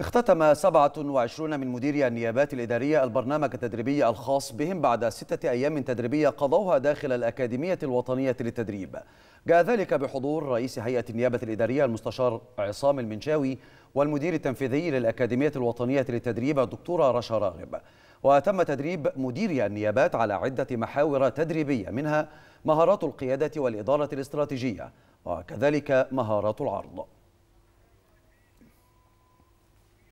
اختتم 27 من مديري النيابات الإدارية البرنامج التدريبي الخاص بهم بعد ستة أيام تدريبية قضوها داخل الأكاديمية الوطنية للتدريب جاء ذلك بحضور رئيس هيئة النيابة الإدارية المستشار عصام المنشاوي والمدير التنفيذي للأكاديمية الوطنية للتدريب الدكتورة رشا راغب وتم تدريب مديري النيابات على عدة محاور تدريبية منها مهارات القيادة والإدارة الاستراتيجية وكذلك مهارات العرض